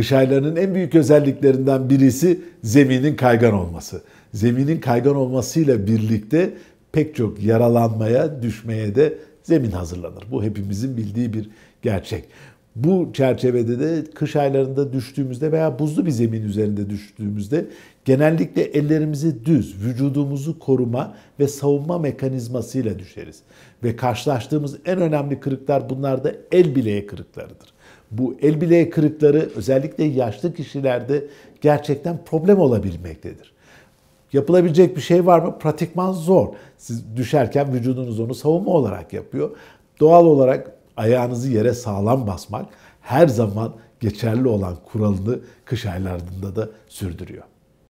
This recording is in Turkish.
Kış aylarının en büyük özelliklerinden birisi zeminin kaygan olması. Zeminin kaygan olmasıyla birlikte pek çok yaralanmaya, düşmeye de zemin hazırlanır. Bu hepimizin bildiği bir gerçek. Bu çerçevede de kış aylarında düştüğümüzde veya buzlu bir zemin üzerinde düştüğümüzde genellikle ellerimizi düz, vücudumuzu koruma ve savunma mekanizmasıyla düşeriz. Ve karşılaştığımız en önemli kırıklar bunlar da el bileğe kırıklarıdır. Bu el bileğe kırıkları özellikle yaşlı kişilerde gerçekten problem olabilmektedir. Yapılabilecek bir şey var mı? Pratikman zor. Siz düşerken vücudunuz onu savunma olarak yapıyor. Doğal olarak ayağınızı yere sağlam basmak her zaman geçerli olan kuralını kış aylarında da sürdürüyor.